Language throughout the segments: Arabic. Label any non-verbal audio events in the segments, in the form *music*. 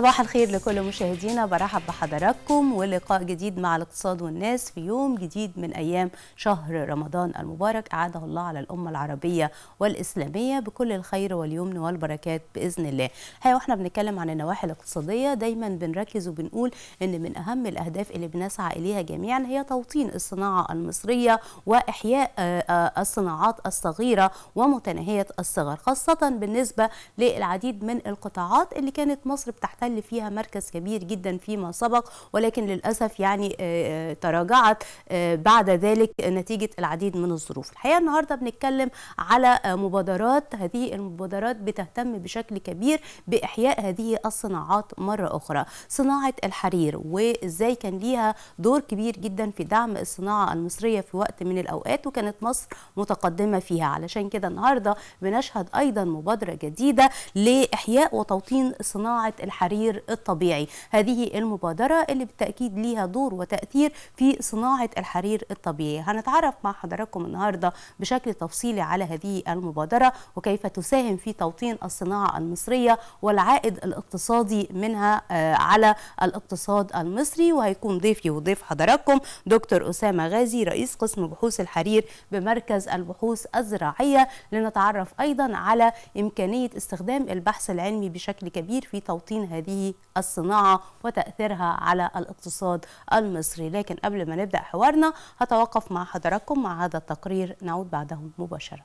صباح الخير لكل مشاهدينا برحب بحضراتكم ولقاء جديد مع الاقتصاد والناس في يوم جديد من ايام شهر رمضان المبارك اعاده الله على الامه العربيه والاسلاميه بكل الخير واليمن والبركات باذن الله. هي واحنا بنتكلم عن النواحي الاقتصاديه دايما بنركز وبنقول ان من اهم الاهداف اللي بنسعى اليها جميعا هي توطين الصناعه المصريه واحياء آه، آه، الصناعات الصغيره ومتناهيه الصغر خاصه بالنسبه للعديد من القطاعات اللي كانت مصر بتحتاج محل فيها مركز كبير جدا فيما سبق ولكن للأسف يعني آه، آه، تراجعت آه، بعد ذلك نتيجة العديد من الظروف الحقيقة النهاردة بنتكلم على مبادرات هذه المبادرات بتهتم بشكل كبير بإحياء هذه الصناعات مرة أخرى صناعة الحرير وإزاي كان ليها دور كبير جدا في دعم الصناعة المصرية في وقت من الأوقات وكانت مصر متقدمة فيها علشان كده النهاردة بنشهد أيضا مبادرة جديدة لإحياء وتوطين صناعة الحرير التحرير الطبيعي هذه المبادرة اللي بالتأكيد ليها دور وتأثير في صناعة الحرير الطبيعي هنتعرف مع حضراتكم النهاردة بشكل تفصيلي على هذه المبادرة وكيف تساهم في توطين الصناعة المصرية والعائد الاقتصادي منها آه، على الاقتصاد المصري وهيكون ضيفي وضيف حضراتكم دكتور أسامة غازي رئيس قسم بحوث الحرير بمركز البحوث الزراعية لنتعرف أيضا على إمكانية استخدام البحث العلمي بشكل كبير في توطين هذه هذه الصناعة وتأثيرها على الاقتصاد المصري لكن قبل ما نبدأ حوارنا هتوقف مع حضراتكم مع هذا التقرير نعود بعده مباشرة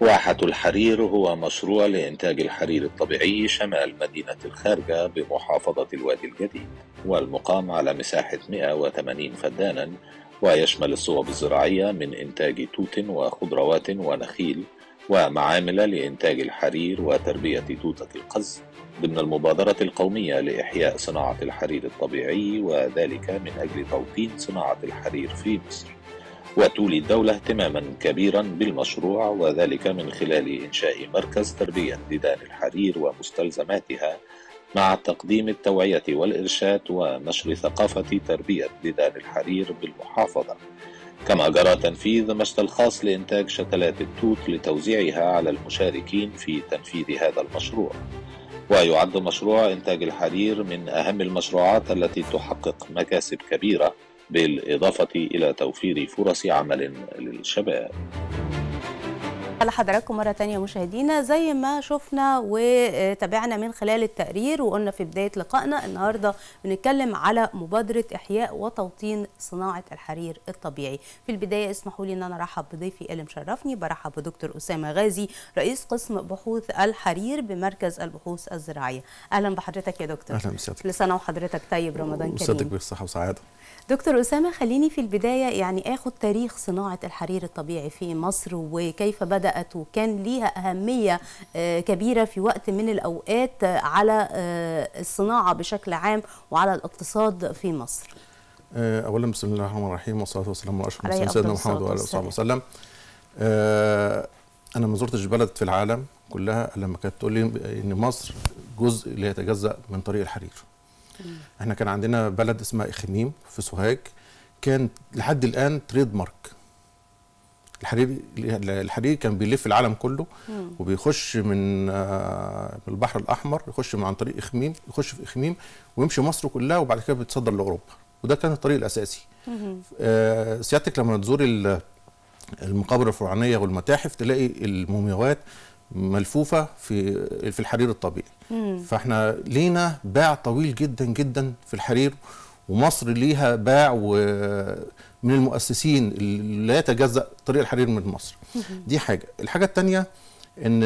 واحة الحرير هو مشروع لإنتاج الحرير الطبيعي شمال مدينة الخارجة بمحافظة الوادي الجديد والمقام على مساحة 180 فدانا ويشمل الصوب الزراعية من إنتاج توت وخضروات ونخيل ومعامل لإنتاج الحرير وتربية توتة القز ضمن المبادرة القومية لإحياء صناعة الحرير الطبيعي وذلك من أجل توطين صناعة الحرير في مصر وتولي الدولة اهتماما كبيرا بالمشروع وذلك من خلال إنشاء مركز تربية ديدان الحرير ومستلزماتها مع تقديم التوعية والإرشاد ونشر ثقافة تربية ديدان الحرير بالمحافظة كما جرى تنفيذ مشتل الخاص لإنتاج شتلات التوت لتوزيعها على المشاركين في تنفيذ هذا المشروع ويعد مشروع إنتاج الحرير من أهم المشروعات التي تحقق مكاسب كبيرة بالإضافة إلى توفير فرص عمل للشباب لحضراتكم مرة تانية مشاهدينا زي ما شفنا وتابعنا من خلال التقرير وقلنا في بداية لقائنا النهاردة بنتكلم على مبادرة إحياء وتوطين صناعة الحرير الطبيعي في البداية اسمحوا لي أن أنا رحب بضيفي اللي مشرفني برحب بدكتور أسامة غازي رئيس قسم بحوث الحرير بمركز البحوث الزراعية أهلا بحضرتك يا دكتور أهلا بسيادتك لسنة وحضرتك طيب رمضان كريم وسيادتك بالصحة وسعادة دكتور أسامة خليني في البداية يعني آخد تاريخ صناعة الحرير الطبيعي في مصر وكيف بدأ بدأت وكان ليها أهمية آه، كبيرة في وقت من الأوقات آه، على آه، الصناعة بشكل عام وعلى الاقتصاد في مصر أولا بسم الله الرحمن الرحيم والصلاة والسلام على أشرف سيدنا محمد وعلى وصحبه وسلم أنا ما زرتش بلد في العالم كلها لما كانت تقول لي إن مصر جزء لا يتجزأ من طريق الحرير احنا كان عندنا بلد اسمها إخميم في سوهاج كان لحد الآن تريد مارك الحريري الحريري كان بيلف العالم كله وبيخش من آه، من البحر الاحمر يخش من عن طريق اخميم يخش في اخميم ويمشي مصر كلها وبعد كده بيتصدر لاوروبا وده كان الطريق الاساسي آه، سيادتك لما تزور المقابر الفرعونيه والمتاحف تلاقي المومياوات ملفوفه في في الحرير الطبيعي فاحنا لينا باع طويل جدا جدا في الحرير ومصر ليها باع و من المؤسسين اللي لا يتجزأ طريق الحرير من مصر دي حاجة الحاجة الثانية ان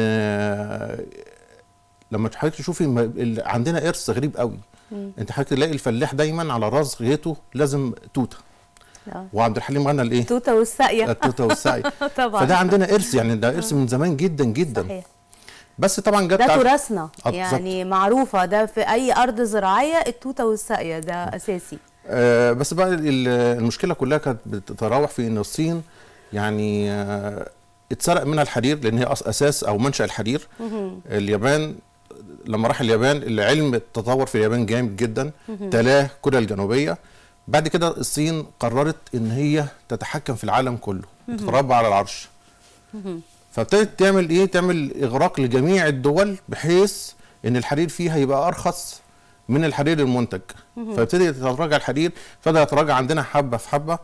لما حضرتك تشوفي عندنا ارث غريب قوي انت حضرتك تلاقي الفلاح دايما على راس غيته لازم توته وعبد الحليم غنى الايه؟ التوته والساقيه التوته آه، والساقيه *laughs* طبعا فده عندنا ارث يعني ده ارث من زمان جدا جدا صحيح. بس طبعا جت ده تراثنا آه، يعني معروفه ده في اي ارض زراعيه التوته والساقيه ده اساسي آه، بس بقى المشكله كلها كانت بتتراوح في ان الصين يعني آه، اتسرق منها الحرير لان هي اساس او منشا الحرير اليابان لما راح اليابان العلم تطور في اليابان جامد جدا تلاه كوريا الجنوبيه بعد كده الصين قررت ان هي تتحكم في العالم كله تتربع على العرش فابتدت تعمل ايه تعمل اغراق لجميع الدول بحيث ان الحرير فيها يبقى ارخص من الحرير المنتج فابتدي يتراجع الحرير فبدا يتراجع عندنا حبه في حبه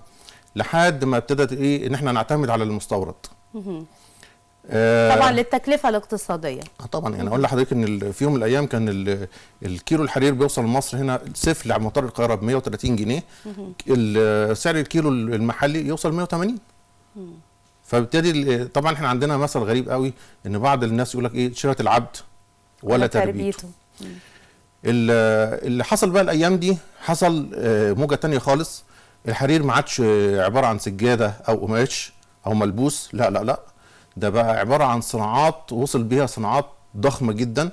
لحد ما ابتدت ايه ان احنا نعتمد على المستورد آه، طبعا للتكلفه الاقتصاديه آه، طبعا يعني اقول لحضرتك ان في يوم من الايام كان الكيلو الحرير بيوصل لمصر هنا سفل على مطار القاهره ب 130 جنيه سعر الكيلو المحلي يوصل 180 فابتدي طبعا احنا عندنا مثل غريب قوي ان بعض الناس يقول لك ايه شراء العبد ولا تربيته, تربيته. اللي حصل بقى الايام دي حصل آه، موجه تانية خالص الحرير ما عادش آه، عباره عن سجاده او قماش او ملبوس لا لا لا ده بقى عباره عن صناعات وصل بيها صناعات ضخمه جدا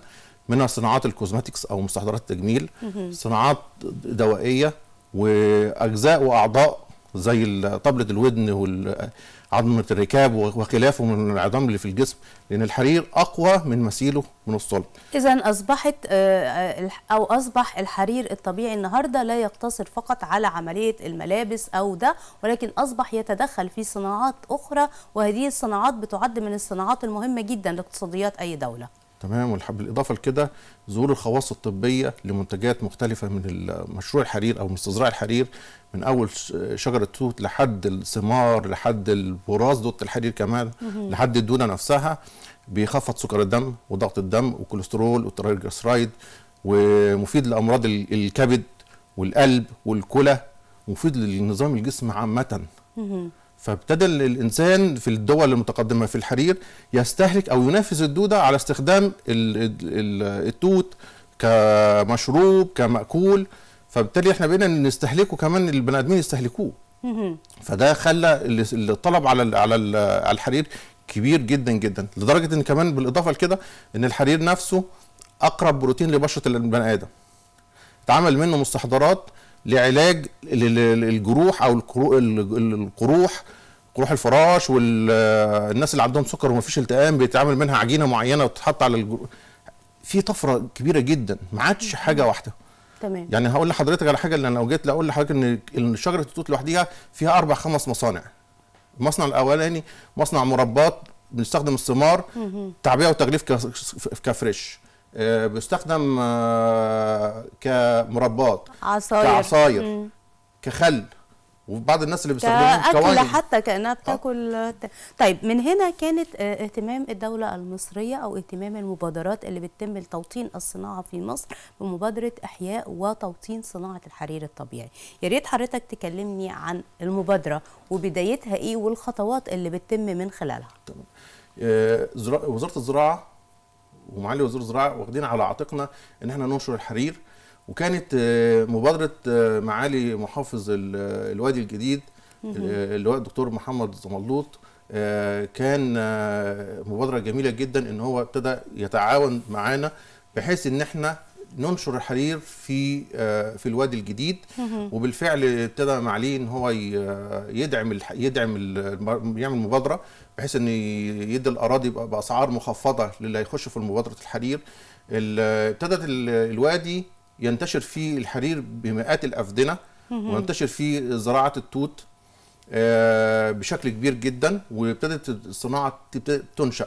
منها صناعات الكوزماتكس او مستحضرات التجميل صناعات دوائيه واجزاء واعضاء زي طبله الودن وال عظمه الركاب وخلافه من العظام اللي في الجسم لان الحرير اقوى من مثيله من الصلب اذا اصبحت آه، آه، او اصبح الحرير الطبيعي النهارده لا يقتصر فقط على عمليه الملابس او ده ولكن اصبح يتدخل في صناعات اخرى وهذه الصناعات بتعد من الصناعات المهمه جدا لاقتصاديات اي دوله تمام بالاضافه لكده ظهور الخواص الطبيه لمنتجات مختلفه من مشروع الحرير او استزراع الحرير من اول شجره توت لحد الثمار لحد البراز دوت الحرير كمان لحد الدونه نفسها بيخفض سكر الدم وضغط الدم والكوليسترول والتريجلسرايد ومفيد لامراض الكبد والقلب والكلى مفيد للنظام الجسم عامه فابتدى الانسان في الدول المتقدمه في الحرير يستهلك او ينافس الدوده على استخدام التوت كمشروب كماكول فبالتالي احنا بقينا نستهلكه كمان البني ادمين يستهلكوه فده خلى الطلب على على الحرير كبير جدا جدا لدرجه ان كمان بالاضافه لكده ان الحرير نفسه اقرب بروتين لبشره البني ادم اتعمل منه مستحضرات لعلاج الجروح او القروح قروح الفراش والناس اللي عندهم سكر ومفيش التئام بيتعمل منها عجينه معينه وتتحط على الجروح في طفره كبيره جدا ما عادش حاجه واحده تمام يعني هقول لحضرتك على حاجه اللي انا لو جيت اقول لحضرتك ان شجره التوت لوحديها فيها اربع خمس مصانع المصنع الاولاني مصنع مربات بنستخدم الثمار تعبئه وتغليف كفريش آه، بيستخدم آه، كمربات عصاير كعصاير كخل وبعض الناس اللي بيستخدموهم كأكل حتى كأنها آه. بتاكل آه. طيب من هنا كانت اهتمام الدولة المصرية أو اهتمام المبادرات اللي بتتم لتوطين الصناعة في مصر بمبادرة إحياء وتوطين صناعة الحرير الطبيعي يا ريت حضرتك تكلمني عن المبادرة وبدايتها إيه والخطوات اللي بتتم من خلالها تمام. وزارة الزراعة ومعالي وزير الزراعه واخدين على عاتقنا ان احنا ننشر الحرير وكانت آه، مبادره آه، معالي محافظ آه، الوادي الجديد اللي هو الدكتور محمد زملوط كان مبادره جميله جدا ان هو ابتدى يتعاون معانا بحيث ان احنا ننشر الحرير في آه، في الوادي الجديد وبالفعل ابتدى معاليه ان هو يدعم يدعم يعمل مبادره بحيث ان يدي الاراضي باسعار مخفضه للي هيخش في مبادره الحرير ابتدت الوادي ينتشر فيه الحرير بمئات الافدنه وينتشر فيه زراعه التوت آه، بشكل كبير جدا وابتدت الصناعه تنشأ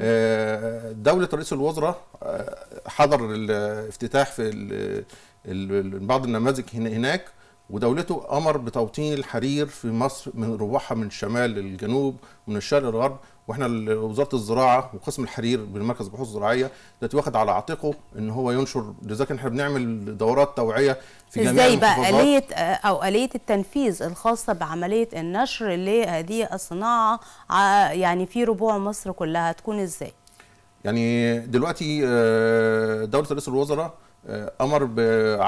آه، دوله رئيس الوزراء آه، حضر الافتتاح في بعض النماذج هناك ودولته امر بتوطين الحرير في مصر من رواحها من الشمال للجنوب ومن الشرق للغرب واحنا وزاره الزراعه وقسم الحرير بالمركز البحوث الزراعيه دلوقتي واخد على عاتقه ان هو ينشر لذلك احنا بنعمل دورات توعيه في جميع ازاي بقى اليه آه، او اليه التنفيذ الخاصه بعمليه النشر لهذه الصناعه يعني في ربوع مصر كلها هتكون ازاي؟ يعني دلوقتي آه، دوله رئيس الوزراء آه، امر ب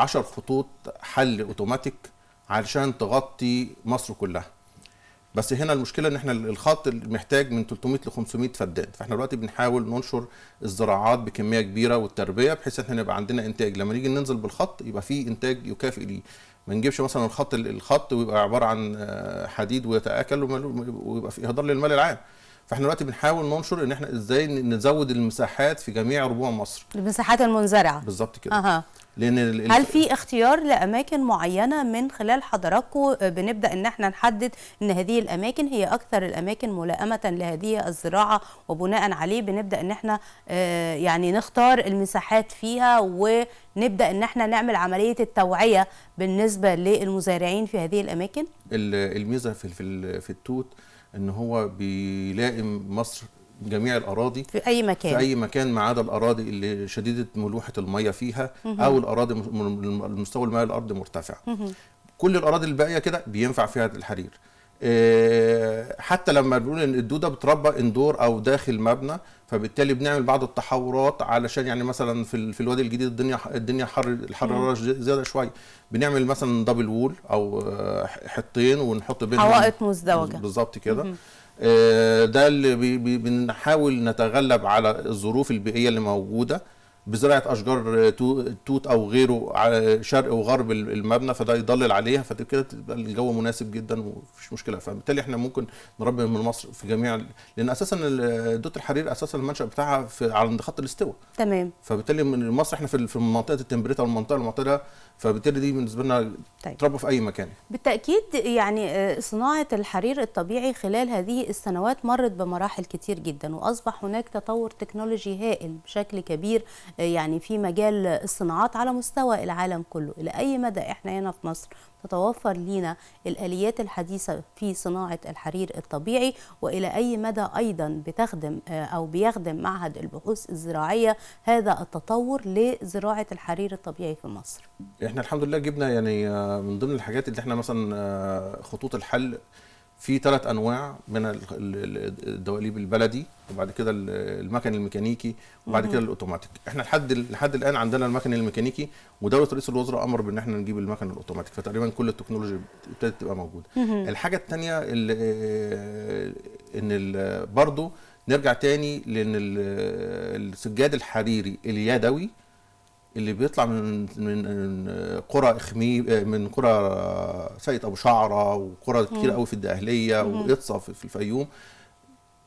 10 خطوط حل اوتوماتيك علشان تغطي مصر كلها بس هنا المشكله ان احنا الخط محتاج من 300 ل 500 فدان فاحنا دلوقتي بنحاول ننشر الزراعات بكميه كبيره والتربيه بحيث ان احنا يبقى عندنا انتاج لما نيجي ننزل بالخط يبقى في انتاج يكافئ ليه ما نجيبش مثلا الخط الخط ويبقى عباره عن آه، حديد ويتاكل ويبقى في اهدار للمال العام فاحنا دلوقتي بنحاول ننشر ان احنا ازاي نزود المساحات في جميع ربوع مصر المساحات المنزرعه بالظبط كده أه. لان هل في اختيار لاماكن معينه من خلال حضراتكم آه، بنبدا ان احنا نحدد ان هذه الاماكن هي اكثر الاماكن ملائمه لهذه الزراعه وبناء عليه بنبدا ان احنا آه، يعني نختار المساحات فيها ونبدا ان احنا نعمل عمليه التوعيه بالنسبه للمزارعين في هذه الاماكن الميزه في في التوت ان هو بيلائم مصر جميع الاراضي في اي مكان في اي مكان ما عدا الاراضي اللي شديده ملوحه الميه فيها مه. او الاراضي المستوى الماء الارض مرتفع مه. كل الاراضي الباقيه كده بينفع فيها الحرير آه، حتى لما بنقول ان الدوده بتربى اندور او داخل مبنى فبالتالي بنعمل بعض التحورات علشان يعني مثلا في في الوادي الجديد الدنيا الدنيا حر الحراره زياده شويه بنعمل مثلا دبل وول او آه، حطين ونحط بينهم حوائط مزدوجه بالظبط كده آه، ده اللي بنحاول نتغلب على الظروف البيئيه اللي موجوده بزراعه اشجار آه، توت او غيره على آه، شرق وغرب المبنى فده يضلل عليها فكده تبقى الجو مناسب جدا ومفيش مشكله فبالتالي احنا ممكن نربي من مصر في جميع لان اساسا آه، دوت الحرير اساسا المنشا بتاعها في على خط الاستواء تمام فبالتالي من مصر احنا في منطقه التمبريت او المنطقه المعتدله فبالتالي دي بالنسبه لنا طيب. في اي مكان بالتاكيد يعني آه، صناعه الحرير الطبيعي خلال هذه السنوات مرت بمراحل كتير جدا واصبح هناك تطور تكنولوجي هائل بشكل كبير آه، يعني في مجال الصناعات على مستوى العالم كله الى اي مدى احنا هنا في مصر تتوفر لنا الآليات الحديثة في صناعة الحرير الطبيعي وإلى أي مدى أيضا بتخدم آه، أو بيخدم معهد البحوث الزراعية هذا التطور لزراعة الحرير الطبيعي في مصر احنا الحمد لله جبنا يعني آه، من ضمن الحاجات اللي احنا مثلا آه، خطوط الحل في ثلاث انواع من الدواليب البلدي وبعد كده المكن الميكانيكي وبعد كده الاوتوماتيك احنا لحد لحد الان عندنا المكن الميكانيكي ودوله رئيس الوزراء امر بان احنا نجيب المكن الاوتوماتيك فتقريبا كل التكنولوجيا ابتدت تبقى موجوده الحاجه الثانيه آه، ان برضو نرجع تاني لان آه، السجاد الحريري اليدوي اللي بيطلع من من قرى اخمي من قرى سيد ابو شعره وقرى كتير قوي في الدقهليه واقصى في الفيوم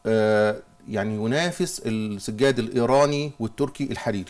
آه، يعني ينافس السجاد الايراني والتركي الحريري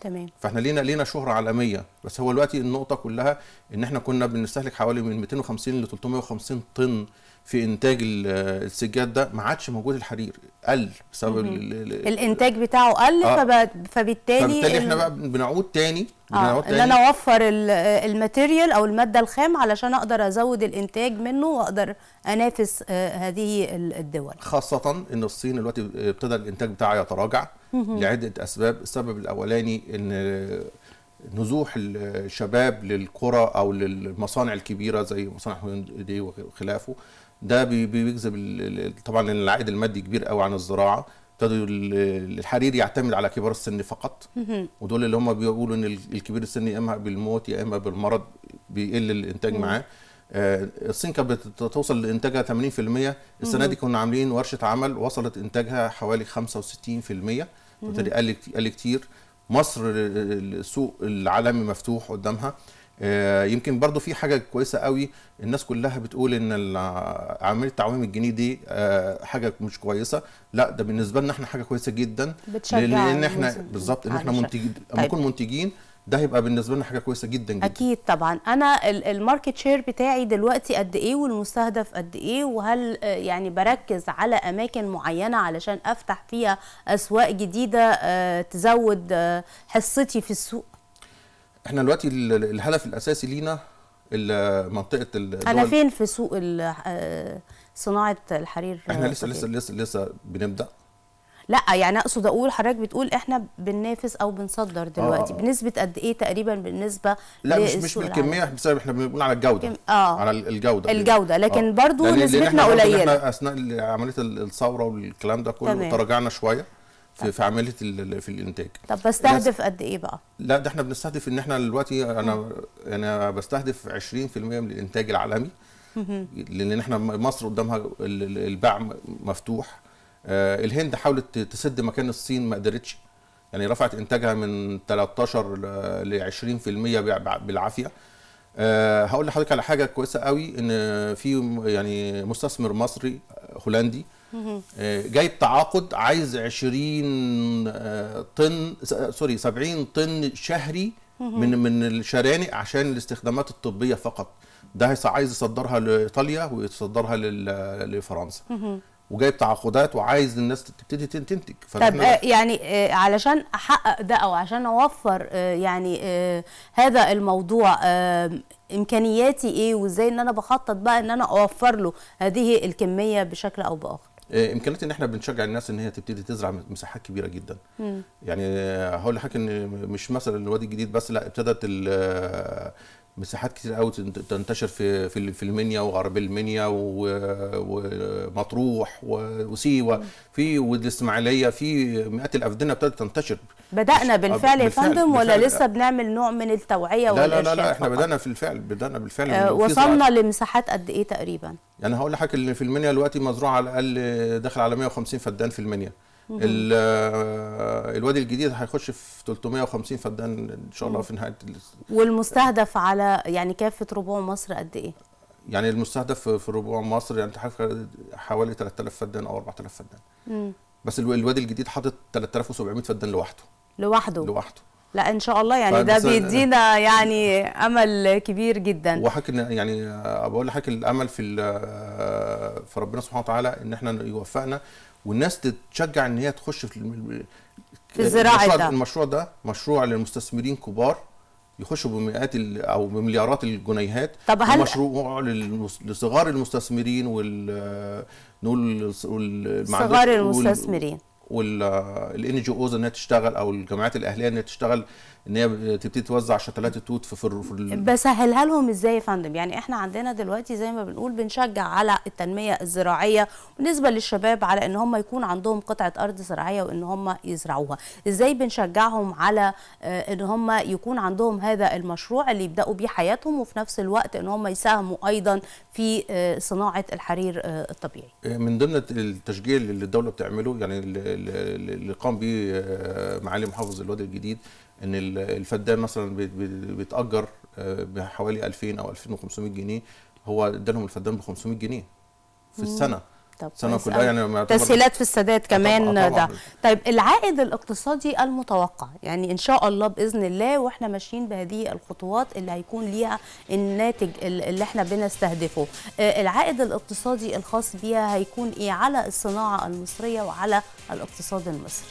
تمام فاحنا لينا لينا شهره عالميه بس هو دلوقتي النقطه كلها ان احنا كنا بنستهلك حوالي من 250 ل 350 طن في انتاج السجاد ده ما عادش موجود الحرير قل بسبب الانتاج بتاعه قل آه فبالتالي فبالتالي احنا بقى بنعود تاني آه ان انا اوفر الماتيريال او الماده الخام علشان اقدر ازود الانتاج منه واقدر انافس آه، هذه الدول خاصه ان الصين دلوقتي ابتدى الانتاج بتاعها يتراجع لعده اسباب السبب الاولاني ان نزوح الشباب للقرى او للمصانع الكبيره زي مصانع هوندي وخلافه ده بيجذب طبعا العائد المادي كبير قوي عن الزراعه ابتدوا الحرير يعتمد على كبار السن فقط ودول اللي هم بيقولوا ان الكبير السن يا اما بالموت يا اما بالمرض بيقل الانتاج معاه آه، الصين كانت بتوصل لانتاجها 80% السنه دي كنا عاملين ورشه عمل وصلت انتاجها حوالي 65% وبالتالي قل كتير مصر آه، آه، السوق العالمي مفتوح قدامها آه، يمكن برضو في حاجه كويسه قوي الناس كلها بتقول ان عمليه تعويم الجنيه دي آه، حاجه مش كويسه لا ده بالنسبه لنا احنا حاجه كويسه جدا لان احنا بالظبط ان احنا منتجين طيب. نكون منتجين ده هيبقى بالنسبه لنا حاجه كويسه جدا جدا اكيد طبعا انا الماركت شير بتاعي دلوقتي قد ايه والمستهدف قد ايه وهل آه، يعني بركز على اماكن معينه علشان افتح فيها اسواق جديده تزود حصتي في السوق احنا دلوقتي الهدف الاساسي لينا منطقه انا فين في سوق آه، صناعه الحرير احنا لسه لسه لسه لسه بنبدا لا يعني اقصد اقول حضرتك بتقول احنا بننافس او بنصدر آه. دلوقتي آه. بنسبه قد ايه تقريبا بالنسبه لا مش مش بالكميه بسبب احنا بنقول على الجوده آه. على الجوده الجوده آه. لكن آه. برضو نسبتنا قليله احنا اثناء عمليه الثوره والكلام ده كله تراجعنا شويه في, في عمليه في الانتاج طب بستهدف قد ايه بقى لا ده احنا بنستهدف ان احنا دلوقتي انا م. يعني انا بستهدف 20% من الانتاج العالمي لان احنا مصر قدامها الباع مفتوح آه، الهند حاولت تسد مكان الصين ما قدرتش يعني رفعت انتاجها من 13 ل 20% بالعافيه آه، هقول لحضرتك على حاجه كويسه قوي ان في يعني مستثمر مصري آه، هولندي آه، جايب تعاقد عايز 20 آه، طن سوري 70 طن شهري من من الشرانق عشان الاستخدامات الطبيه فقط ده عايز يصدرها لايطاليا ويصدرها لفرنسا وجايب تعاقدات وعايز الناس تبتدي تنتج طب آه، يعني علشان احقق ده او عشان اوفر يعني هذا الموضوع امكانياتي ايه وازاي ان انا بخطط بقى ان انا اوفر له هذه الكميه بشكل او باخر آه، امكانيه ان احنا بنشجع الناس ان هي تبتدي تزرع مساحات كبيره جدا م. يعني آه، هقول لحضرتك ان مش مثلا الوادي الجديد بس لا ابتدت مساحات كتير قوي تنتشر في في في المنيا وغرب المنيا ومطروح وسيوه في والاسماعيليه في مئات الافدنه ابتدت تنتشر بدانا بالفعل يا فندم ولا بالفعل. لسه بنعمل نوع من التوعيه لا لا لا, لا احنا بدانا في الفعل بدانا بالفعل آه، وصلنا لمساحات قد ايه تقريبا؟ يعني هقول لحضرتك اللي في المنيا دلوقتي مزروع على الاقل داخل على 150 فدان في المنيا آه، الوادي الجديد هيخش في 350 فدان ان شاء الله في نهايه والمستهدف على يعني كافه ربوع مصر قد ايه؟ يعني المستهدف في ربوع مصر يعني حوالي 3000 فدان او 4000 فدان مم. بس الوادي الجديد حاطط 3700 فدان لوحده لوحده لوحده لا ان شاء الله يعني ده بيدينا يعني امل كبير جدا وحكي يعني آه، بقول لحضرتك الامل في آه، في ربنا سبحانه وتعالى ان احنا يوفقنا والناس تتشجع ان هي تخش في الزراعه ده المشروع ده مشروع للمستثمرين كبار يخشوا بمئات او بمليارات الجنيهات طب هل مشروع لصغار المستثمرين وال نقول صغار المستثمرين والان جي اوز انها تشتغل او الجمعيات الاهليه انها تشتغل ان هي تبتدي توزع شتلات التوت في في, في بسهلها لهم ازاي يا فندم يعني احنا عندنا دلوقتي زي ما بنقول بنشجع على التنميه الزراعيه بالنسبه للشباب على ان هم يكون عندهم قطعه ارض زراعيه وان هم يزرعوها ازاي بنشجعهم على آه، ان هم يكون عندهم هذا المشروع اللي يبداوا بيه حياتهم وفي نفس الوقت ان هم يساهموا ايضا في آه، صناعه الحرير آه، الطبيعي من ضمن التشجيع اللي الدوله بتعمله يعني اللي قام به معالي محافظ الوادي الجديد ان الفدان مثلا بيتاجر آه، بحوالي 2000 او 2500 جنيه هو ادالهم الفدان ب 500 جنيه في السنه طب سنه كلها يعني تسهيلات في السداد آه، كمان آه، ده طبعا. طيب العائد الاقتصادي المتوقع يعني ان شاء الله باذن الله واحنا ماشيين بهذه الخطوات اللي هيكون ليها الناتج اللي احنا بنستهدفه العائد الاقتصادي الخاص بيها هيكون ايه على الصناعه المصريه وعلى الاقتصاد المصري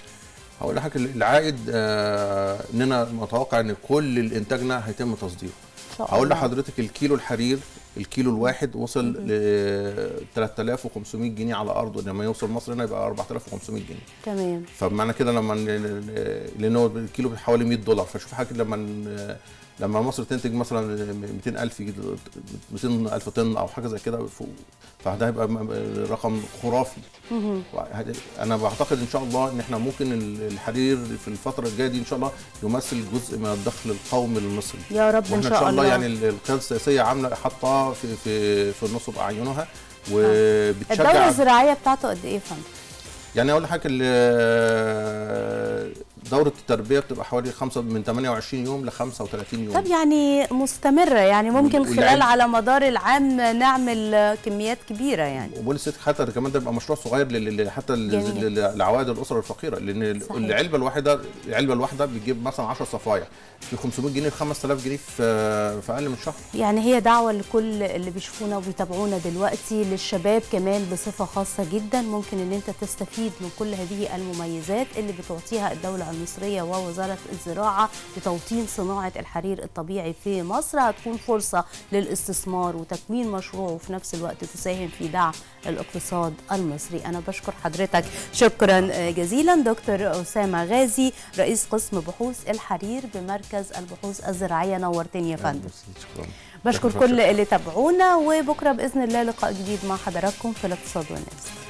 هقول لحضرتك العائد ان آه، انا متوقع ان كل الانتاجنا هيتم تصديره هقول لحضرتك الكيلو الحرير الكيلو الواحد وصل ل 3500 جنيه على ارضه لما يوصل مصر هنا يبقى 4500 جنيه تمام فمعنى كده لما لان الكيلو حوالي 100 دولار فشوف حضرتك لما لما مصر تنتج مثلا 200000 200000 طن او حاجه زي كده فده هيبقى رقم خرافي انا بعتقد ان شاء الله ان احنا ممكن الحرير في الفتره الجايه دي ان شاء الله يمثل جزء من الدخل القومي المصري يا رب ان شاء, شاء الله يعني القياده السياسيه عامله حاطاه في في في نصب اعينها وبتشجع الدوله الزراعيه بتاعته قد ايه يا فندم؟ يعني اقول لحضرتك دوره التربيه بتبقى حوالي خمسة من 28 يوم ل 35 يوم طب يعني مستمره يعني ممكن خلال على مدار العام نعمل كميات كبيره يعني وبقول لسيادتك حتى كمان ده بيبقى مشروع صغير حتى لعوائد الاسر الفقيره لان صحيح. العلبه الواحده العلبه الواحده بتجيب مثلا 10 صفايع ب 500 جنيه ب 5000 جنيه في في اقل من شهر يعني هي دعوه لكل اللي بيشوفونا وبيتابعونا دلوقتي للشباب كمان بصفه خاصه جدا ممكن ان انت تستفيد من كل هذه المميزات اللي بتعطيها الدوله المصرية ووزارة الزراعة لتوطين صناعة الحرير الطبيعي في مصر هتكون فرصة للاستثمار وتكوين مشروع وفي نفس الوقت تساهم في دعم الاقتصاد المصري أنا بشكر حضرتك شكرا آه، جزيلا دكتور أسامة غازي رئيس قسم بحوث الحرير بمركز البحوث الزراعية نورتني يا فندم بشكر كل اللي تابعونا وبكرة بإذن الله لقاء جديد مع حضراتكم في الاقتصاد والناس